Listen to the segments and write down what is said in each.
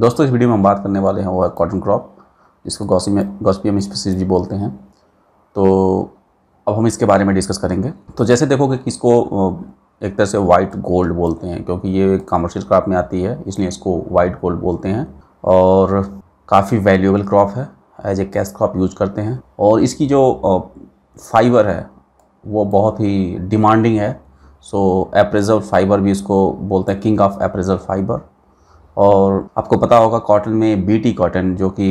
दोस्तों इस वीडियो में हम बात करने वाले हैं वो है कॉटन क्रॉप जिसको गौसी में हम स्पीसीज भी बोलते हैं तो अब हम इसके बारे में डिस्कस करेंगे तो जैसे देखोगे कि इसको एक तरह से वाइट गोल्ड बोलते हैं क्योंकि ये कमर्शियल क्रॉप में आती है इसलिए इसको वाइट गोल्ड बोलते हैं और काफ़ी वैल्यूएबल क्रॉप है as a cash crop use करते हैं और इसकी जो फाइबर है वो बहुत ही डिमांडिंग है सो एप्रेजल फाइबर भी इसको बोलते हैं किंग ऑफ एप्रेजल फाइबर और आपको पता होगा कॉटन में बीटी कॉटन जो कि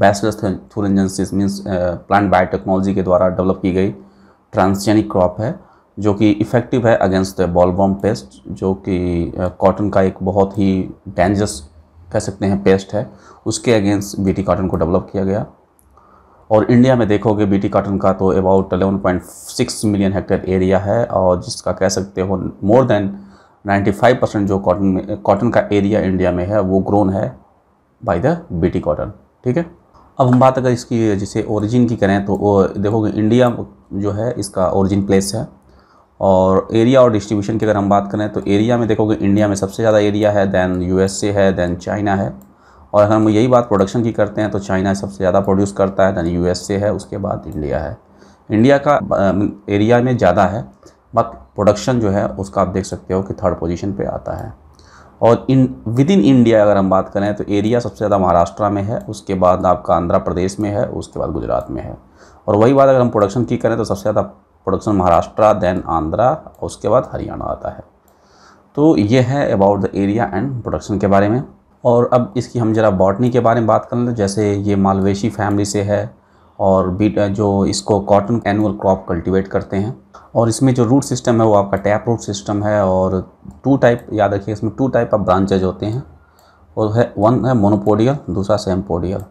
Bacillus thuringiensis means plant biotechnology के द्वारा डेवलप की गई ट्रांसजेनिक क्रॉप है जो कि इफ़ेक्टिव है अगेंस्ट बॉलबॉम पेस्ट जो कि कॉटन का एक बहुत ही डेंजरस कह सकते हैं पेस्ट है उसके अगेंस्ट बीटी कॉटन को डेवलप किया गया और इंडिया में देखोगे बीटी कॉटन का तो अबाउट 11.6 मिलियन हेक्टेयर एरिया है और जिसका कह सकते हो मोर देन 95 परसेंट जो कॉटन में कॉटन का एरिया इंडिया में है वो ग्रोन है बाय द बीटी कॉटन ठीक है अब हम बात अगर इसकी जैसे ओरिजिन की करें तो देखोगे इंडिया जो है इसका ओरिजिन प्लेस है और एरिया और डिस्ट्रीब्यूशन की अगर हम बात करें तो एरिया में देखोगे इंडिया में सबसे ज़्यादा एरिया है दैन यू है दैन चाइना है और अगर हम यही बात प्रोडक्शन की करते हैं तो चाइना सबसे ज़्यादा प्रोड्यूस करता है दैन यू है उसके बाद इंडिया है इंडिया का एरिया में ज़्यादा है बाकी प्रोडक्शन जो है उसका आप देख सकते हो कि थर्ड पोजीशन पे आता है और इन विद इन इंडिया अगर हम बात करें तो एरिया सबसे ज़्यादा महाराष्ट्र में है उसके बाद आपका आंध्र प्रदेश में है उसके बाद गुजरात में है और वही बात अगर हम प्रोडक्शन की करें तो सबसे ज़्यादा प्रोडक्शन महाराष्ट्र देन आंध्रा उसके बाद हरियाणा आता है तो ये है about the area and production के बारे में और अब इसकी हम ज़रा बॉटनी के बारे में बात कर लें जैसे ये मालवेशी फैमिली से है और बीट जो इसको कॉटन एनुअल क्रॉप कल्टीवेट करते हैं और इसमें जो रूट सिस्टम है वो आपका टैप रूट सिस्टम है और टू टाइप याद रखिए इसमें टू टाइप ऑफ ब्रांचेज होते हैं और है वन है मोनोपोडियल दूसरा सेमपोडियल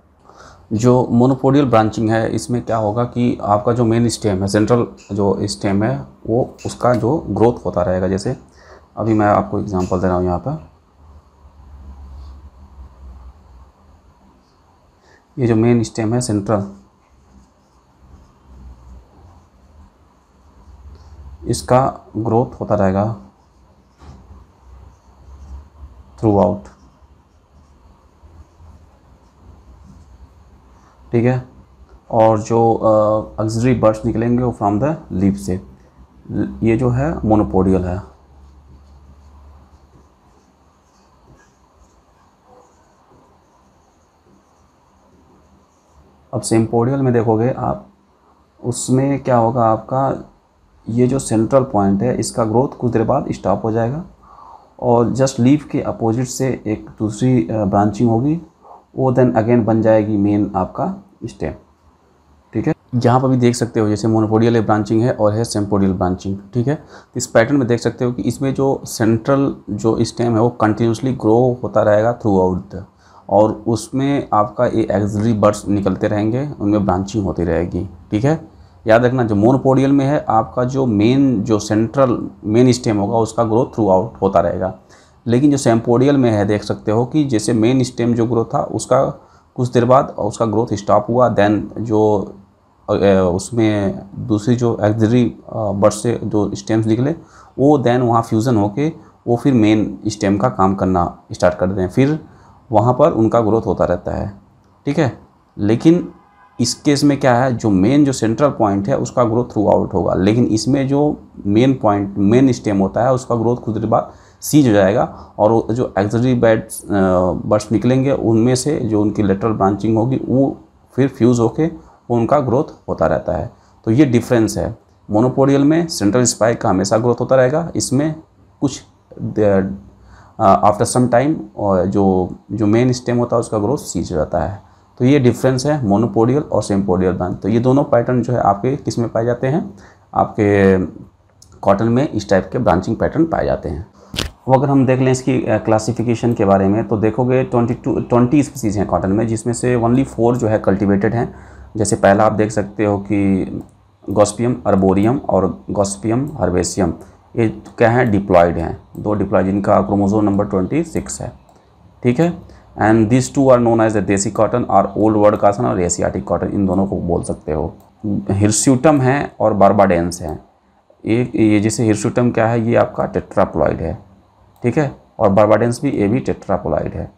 जो मोनोपोडियल ब्रांचिंग है इसमें क्या होगा कि आपका जो मेन स्टेम है सेंट्रल जो स्टेम है वो उसका जो ग्रोथ होता रहेगा जैसे अभी मैं आपको एग्जांपल दे रहा हूँ यहाँ पर ये जो मेन स्टेम है सेंट्रल इसका ग्रोथ होता रहेगा थ्रू आउट ठीक है और जो ऑक्सिलरी बर्ड्स निकलेंगे वो फ्रॉम द लीप से ये जो है मोनोपोडियल है अब सेम्पोडियल में देखोगे आप उसमें क्या होगा आपका ये जो सेंट्रल पॉइंट है इसका ग्रोथ कुछ देर बाद स्टॉप हो जाएगा और जस्ट लीफ के अपोजिट से एक दूसरी ब्रांचिंग होगी वो देन अगेन बन जाएगी मेन आपका स्टेम ठीक है यहाँ पर भी देख सकते हो जैसे मोनोपोडियल ब्रांचिंग है और है सेम्पोडियल ब्रांचिंग ठीक है तो इस पैटर्न में देख सकते हो कि इसमें जो सेंट्रल जो स्टेम है वो कंटिन्यूसली ग्रो होता रहेगा थ्रू आउट द और उसमें आपका ये एक्जरी बर्ड्स निकलते रहेंगे उनमें ब्रांचिंग होती रहेगी ठीक है याद रखना जो मोनोपोडियल में है आपका जो मेन जो सेंट्रल मेन स्टेम होगा उसका ग्रोथ थ्रू आउट होता रहेगा लेकिन जो सेम्पोडियल में है देख सकते हो कि जैसे मेन स्टेम जो ग्रोथ था उसका कुछ देर बाद उसका ग्रोथ स्टॉप हुआ देन जो उसमें दूसरी जो एक्जरी बर्ड से जो स्टेम्स निकले वो देन वहाँ फ्यूज़न होके वो फिर मेन स्टेम का काम करना स्टार्ट कर दें फिर वहाँ पर उनका ग्रोथ होता रहता है ठीक है लेकिन इस केस में क्या है जो मेन जो सेंट्रल पॉइंट है उसका ग्रोथ थ्रू आउट होगा लेकिन इसमें जो मेन पॉइंट मेन स्टेम होता है उसका ग्रोथ कुछ देर बाद सीज हो जाएगा और जो एक्सरी बैड बर्ड्स निकलेंगे उनमें से जो उनकी लेटरल ब्रांचिंग होगी वो फिर फ्यूज़ होके उनका ग्रोथ होता रहता है तो ये डिफरेंस है मोनोपोडियल में सेंट्रल स्पाइक का हमेशा ग्रोथ होता रहेगा इसमें कुछ आफ्टर सम टाइम जो जो मेन स्टेम होता है उसका ग्रोथ सीज रहता है तो ये डिफरेंस है मोनोपोडियल और सेम्पोडियल ब्रांच तो ये दोनों पैटर्न जो है आपके किस में पाए जाते हैं आपके कॉटन में इस टाइप के ब्रांचिंग पैटर्न पाए जाते हैं अब अगर हम देख लें इसकी क्लासिफिकेशन के बारे में तो देखोगे ट्वेंटी टू ट्वेंटी स्पीसीज़ हैं कॉटन में जिसमें से ओनली फोर जो है कल्टिवेटेड हैं जैसे पहला आप देख सकते हो कि गॉस्पियम अर्बोरियम और गॉस्पियम हर्बेसियम ये क्या है डिप्लॉयड हैं दो डिप्लॉयड इनका क्रोमोजोम नंबर ट्वेंटी सिक्स है ठीक है and this two are known as the desi cotton और ओल्ड वर्ल्ड कासन और एशियाटिक कॉटन इन दोनों को बोल सकते हो हिरस्यूटम है और बारबाडेंस है एक ये जैसे हिरस्यूटम क्या है ये आपका टेट्राप्लॉइड है ठीक है और बारबाडेंस भी ये भी टेट्राप्लॉइड है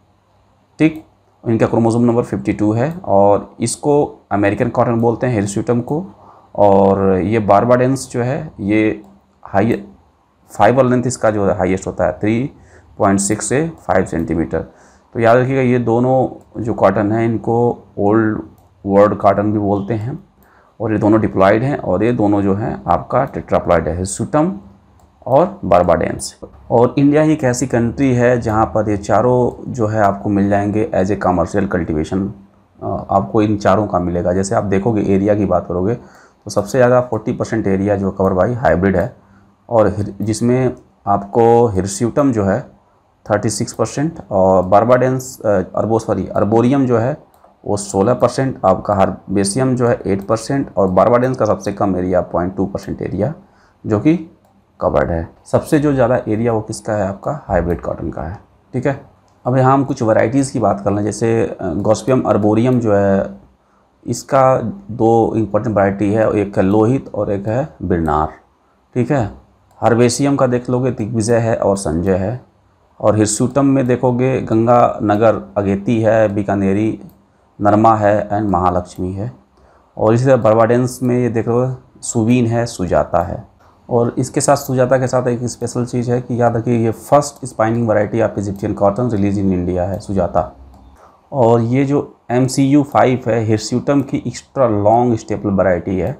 ठीक इनका क्रोमोजोम नंबर 52 है और इसको अमेरिकन कॉटन बोलते हैं हिरस्यूटम को और ये बारबाडेंस जो है ये हाई फाइबर लेंथ इसका जो है हाईएस्ट होता है थ्री पॉइंट सिक्स से फाइव सेंटीमीटर तो याद रखिएगा ये दोनों जो कॉटन है इनको ओल्ड वर्ल्ड कॉटन भी बोलते हैं और ये दोनों डिप्लॉयड हैं और ये दोनों जो हैं आपका टेट्राप्लॉयड है सुटम और बारबाडेंस और इंडिया ही एक ऐसी कंट्री है जहाँ पर ये चारों जो है आपको मिल जाएंगे एज ए कमर्शियल कल्टिवेशन आपको इन चारों का मिलेगा जैसे आप देखोगे एरिया की बात करोगे तो सबसे ज़्यादा 40 परसेंट एरिया जो कवर बाई हाइब्रिड है और जिसमें आपको हिरस्यूटम जो है 36 परसेंट और बारबाडेंस अरबो सॉरी अरबोरियम जो है वो 16 परसेंट आपका हार्बेशियम जो है 8 परसेंट और बारबाडेंस का सबसे कम area point two percent area जो कि कवर्ड है सबसे जो ज़्यादा एरिया वो किसका है आपका हाइब्रिड कॉटन का है ठीक है अब यहाँ हम कुछ वैराइटीज़ की बात कर लें जैसे गोस्पियम अरबोरियम जो है इसका दो इम्पोर्टेंट वैरायटी है एक है लोहित और एक है बिरनार ठीक है हार्बेशियम का देख लोगे दिग्विजय है और संजय है और हिस्सूतम में देखोगे गंगा नगर अगेती है बीकानेरी नरमा है एंड महालक्ष्मी है और इसी तरह बर्वाडेंस में ये देखोगे सुवीन है सुजाता है और इसके साथ सुजाता के साथ एक स्पेशल चीज़ है कि याद रखिए ये first spinning variety of Egyptian cotton release in India है सुजाता और ये जो एम सी यू फाइव है हिरस्यूटम की एक्स्ट्रा लॉन्ग स्टेपल वैरायटी है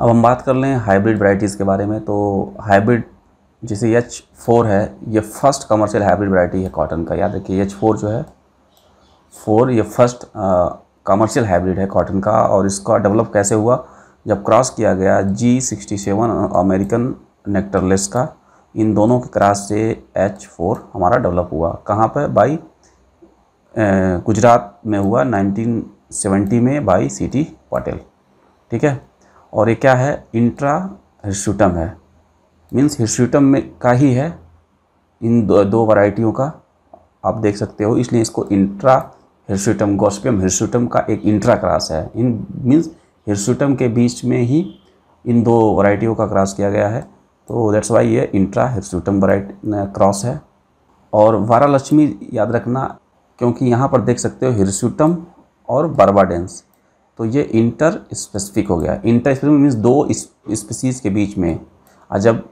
अब हम बात कर लें हाइब्रिड वैरायटीज़ के बारे में तो हाइब्रिड जैसे एच फोर है ये फर्स्ट कमर्शियल हाइब्रिड वैरायटी है कॉटन का याद रखिए एच फोर जो है फोर ये फर्स्ट कमर्शियल हाइब्रिड है कॉटन का और इसका डेवलप कैसे हुआ जब क्रॉस किया गया G sixty seven American nectarless का इन दोनों के क्रॉस से एच फोर हमारा डेवलप हुआ कहाँ पर बाई गुजरात में हुआ नाइनटीन सेवेंटी में बाई सी टी पटेल ठीक है और ये क्या है इंट्रा हिस्सुटम है मीन्स हिस्ट्रीटम में का ही है इन दो, दो वैरायटियों का आप देख सकते हो इसलिए इसको इंट्रा हिर्सुटम गॉस्पियम हिर्सुटम का एक इंट्रा क्रास है इन मीन्स हिर्सुटम के बीच में ही इन दो वराइटियों का क्रॉस किया गया है तो दैट्स वाई ये इंट्रा हिर्सुटम वराइट क्रॉस है और वारालक्ष्मी याद रखना क्योंकि यहाँ पर देख सकते हो हिर्सुटम और बर्बाडेंस तो ये इंटर स्पेसिफिक हो गया इंटर स्पेसिफिक मीन्स दो स्पेसीज़ के बीच में जब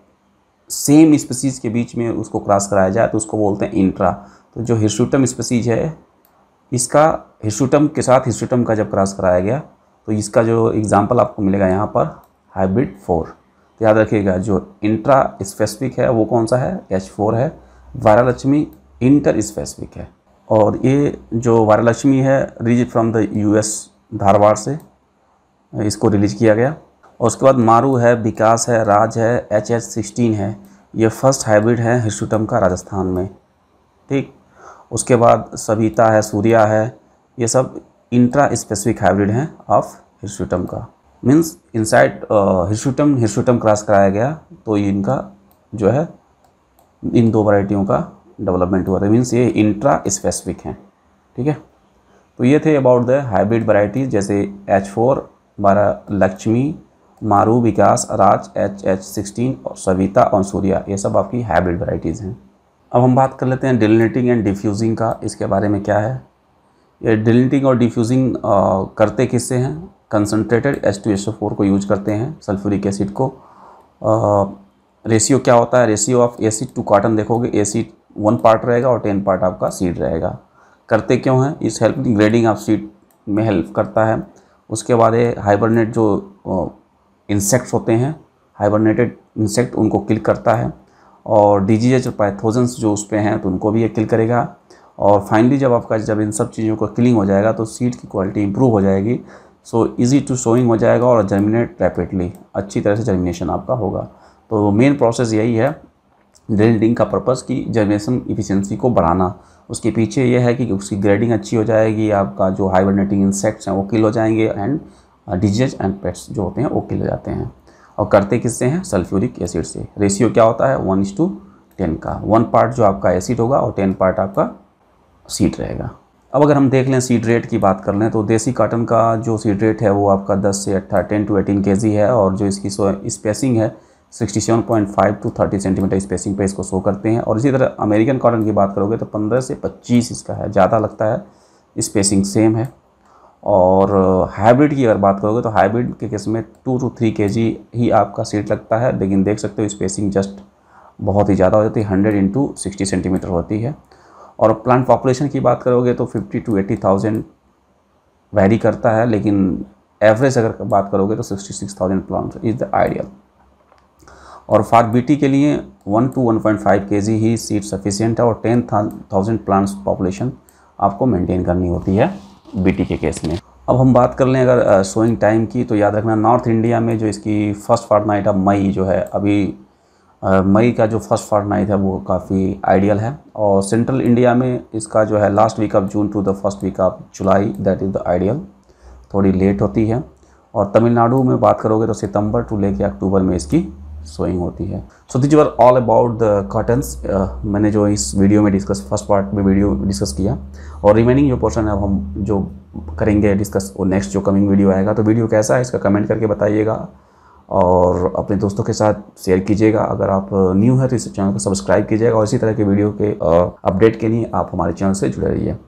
सेम स्पीसीज के बीच में उसको क्रॉस कराया जाए तो उसको बोलते हैं इंट्रा तो जो हिस्टूटम स्पीसीज है इसका हिस्टूटम के साथ हिस्टूटम का जब क्रॉस कराया गया तो इसका जो एग्ज़ाम्पल आपको मिलेगा यहाँ पर हाइब्रिड फोर तो याद रखिएगा जो इंट्रा स्पेसिफिक है वो कौन सा है एच फोर है वारालक्ष्मी इंटर स्पेसिफिक है और ये जो वारालक्ष्मी है release from the US Dharwad से इसको रिलीज किया गया और उसके बाद मारू है विकास है राज है एच एच सिक्सटीन है ये फर्स्ट हाइब्रिड है हिस्टूटम का राजस्थान में ठीक उसके बाद सविता है सूर्या है ये सब इंट्रा स्पेसिफिक हाइब्रिड हैं ऑफ हिस्टूटम का means inside hirsutum hirsutum cross कराया गया तो ये इनका जो है इन दो वराइटियों का डेवलपमेंट हुआ था मीन्स ये इंट्रा स्पेसिफिक हैं ठीक है तो ये थे अबाउट द हाइब्रिड वराइटीज़ जैसे H four Varalakshmi Maru Vikas Raj H H sixteen और सविता और सूर्या ये सब आपकी हाइब्रिड वैराइटीज़ हैं अब हम बात कर लेते हैं डिलिनेटिंग एंड डिफ्यूजिंग का इसके बारे में क्या है ये डिलिनेटिंग और डिफ्यूजिंग करते किससे हैं concentrated H two S O four को यूज करते हैं सल्फ्यूरिक एसिड को रेशियो क्या होता है ratio of acid to cotton देखोगे एसिड वन पार्ट रहेगा और टेन पार्ट आपका सीड रहेगा करते क्यों हैं इस हेल्प ग्रेडिंग ऑफ सीड में हेल्प करता है उसके बाद ये हाइबरनेट जो इंसेक्ट्स होते हैं हाइबरनेटेड इंसेक्ट उनको किल करता है और डिजीजेज और पैथोजन्स जो उस पर हैं तो उनको भी ये किल करेगा और फाइनली जब आपका जब इन सब चीज़ों का किलिंग हो जाएगा तो सीड की क्वालिटी इंप्रूव हो जाएगी सो इजी टू सोइंग हो जाएगा और जर्मिनेट रैपिडली अच्छी तरह से जर्मिनेशन आपका होगा तो मेन प्रोसेस यही है ड्रिलिंग का पर्पज़ कि जर्मिनेशन इफिशेंसी को बढ़ाना उसके पीछे ये है कि उसकी ग्रेडिंग अच्छी हो जाएगी आपका जो हाइबरनेटिंग इंसेक्ट्स हैं वो किल हो जाएंगे एंड डिजीज एंड पेट्स जो होते हैं वो किले जाते हैं और करते किससे हैं सल्फ्यूरिक एसिड से रेशियो क्या होता है वन इज टू टेन का वन पार्ट जो आपका एसिड होगा और टेन पार्ट आपका सीड रहेगा अब अगर हम देख लें सीड रेट की बात कर लें तो देसी काटन का जो सीड रेट है वो आपका 10 से अट्ठारह टेन टू एटीन के है और जो इसकी स्पेसिंग है 67.5 टू 30 सेंटीमीटर स्पेसिंग पे इसको शो करते हैं और इसी तरह अमेरिकन कॉटन की बात करोगे तो 15 से 25 इसका है ज़्यादा लगता है स्पेसिंग सेम है और हाइब्रिड की अगर बात करोगे तो हाइब्रिड के केस में टू टू थ्री के जी ही आपका सीट लगता है लेकिन देख सकते हो स्पेसिंग जस्ट बहुत ही ज़्यादा हो जाती है हंड्रेड इंटू सिक्सटी सेंटीमीटर होती है और प्लांट पॉपुलेशन की बात करोगे तो fifty to eighty thousand vary करता है लेकिन एवरेज अगर बात करोगे तो sixty six thousand plant is the ideal और फार बीटी के लिए one to one point five K G ही सीट सफिशियंट है और टेन थाउजेंड प्लांट्स पॉपुलेशन आपको मेंटेन करनी होती है बीटी के केस में अब हम बात कर लें अगर सोइंग टाइम की तो याद रखना नॉर्थ इंडिया में जो इसकी first fortnight of May जो है अभी मई का जो फर्स्ट फार्ट नाइट है वो काफ़ी आइडियल है और सेंट्रल इंडिया में इसका जो है last week of June to the first week of July that is the ideal थोड़ी लेट होती है और तमिलनाडु में बात करोगे तो सितंबर टू लेके अक्टूबर में इसकी सोइंग होती है so these are all about the cottons मैंने जो इस वीडियो में डिस्कस फर्स्ट पार्ट में वीडियो डिस्कस किया और रिमेनिंग जो पोर्शन है अब हम जो करेंगे डिस्कस वो नेक्स्ट जो कमिंग वीडियो आएगा तो वीडियो कैसा है इसका कमेंट करके बताइएगा और अपने दोस्तों के साथ शेयर कीजिएगा अगर आप न्यू uh, है तो इस चैनल को सब्सक्राइब कीजिएगा और इसी तरह के वीडियो के अपडेट uh, के लिए आप हमारे चैनल से जुड़े रहिए